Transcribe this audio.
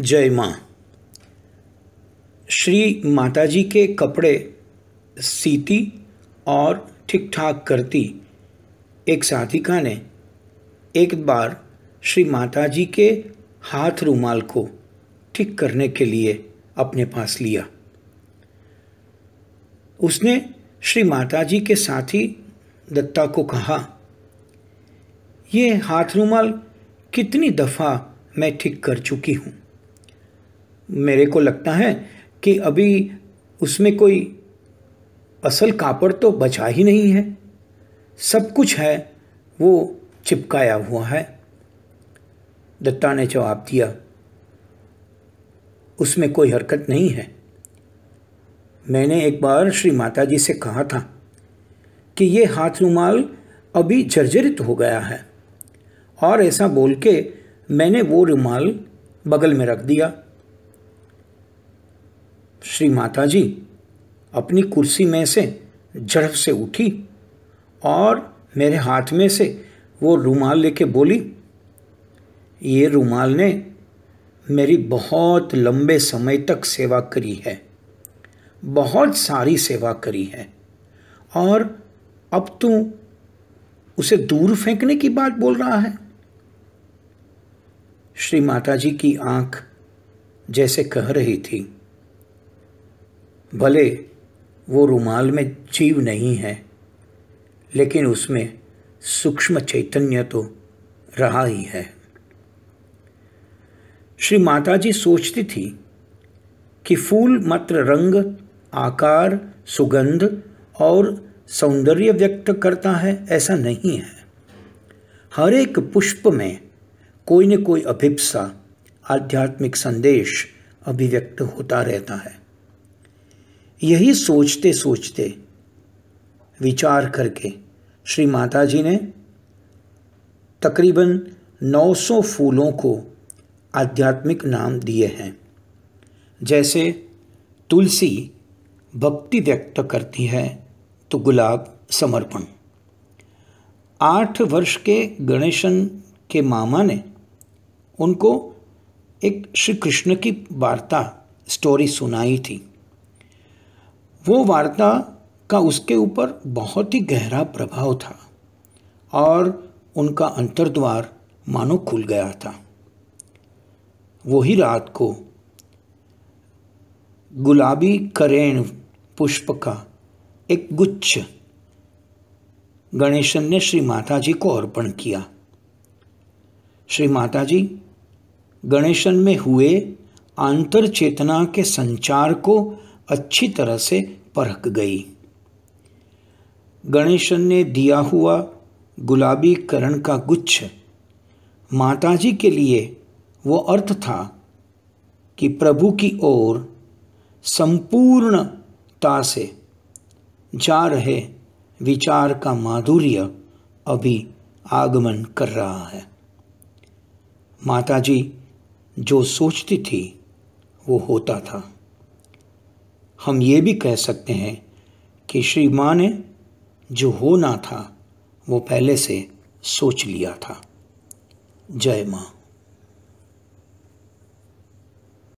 जय माँ श्री माताजी के कपड़े सीती और ठीक ठाक करती एक साथिका ने एक बार श्री माताजी के हाथ रुमाल को ठीक करने के लिए अपने पास लिया उसने श्री माताजी के साथी दत्ता को कहा ये हाथ रुमाल कितनी दफ़ा मैं ठीक कर चुकी हूँ मेरे को लगता है कि अभी उसमें कोई असल कापड़ तो बचा ही नहीं है सब कुछ है वो चिपकाया हुआ है दत्ता ने जवाब दिया उसमें कोई हरकत नहीं है मैंने एक बार श्री माता जी से कहा था कि ये हाथ रुमाल अभी जर्जरित हो गया है और ऐसा बोल के मैंने वो रुमाल बगल में रख दिया श्री माताजी अपनी कुर्सी में से झड़प से उठी और मेरे हाथ में से वो रुमाल लेके बोली ये रुमाल ने मेरी बहुत लंबे समय तक सेवा करी है बहुत सारी सेवा करी है और अब तू उसे दूर फेंकने की बात बोल रहा है श्री माता जी की आंख जैसे कह रही थी भले वो रुमाल में जीव नहीं है लेकिन उसमें सूक्ष्म चैतन्य तो रहा ही है श्री माता जी सोचती थी कि फूल मात्र रंग आकार सुगंध और सौंदर्य व्यक्त करता है ऐसा नहीं है हर एक पुष्प में कोई न कोई अभिप्सा आध्यात्मिक संदेश अभिव्यक्त होता रहता है यही सोचते सोचते विचार करके श्री माता जी ने तकरीबन 900 फूलों को आध्यात्मिक नाम दिए हैं जैसे तुलसी भक्ति व्यक्त करती है तो गुलाब समर्पण आठ वर्ष के गणेशन के मामा ने उनको एक श्री कृष्ण की वार्ता स्टोरी सुनाई थी वो वार्ता का उसके ऊपर बहुत ही गहरा प्रभाव था और उनका अंतरद्वार मानो खुल गया था वही रात को गुलाबी करेण पुष्प का एक गुच्छ गणेशन ने श्री माता जी को अर्पण किया श्री माता जी गणेशन में हुए आंतर चेतना के संचार को अच्छी तरह से परख गई गणेशन ने दिया हुआ गुलाबी करण का गुच्छ माताजी के लिए वो अर्थ था कि प्रभु की ओर संपूर्णता से जा रहे विचार का माधुर्य अभी आगमन कर रहा है माताजी जो सोचती थी वो होता था हम ये भी कह सकते हैं कि श्री माँ ने जो होना था वो पहले से सोच लिया था जय माँ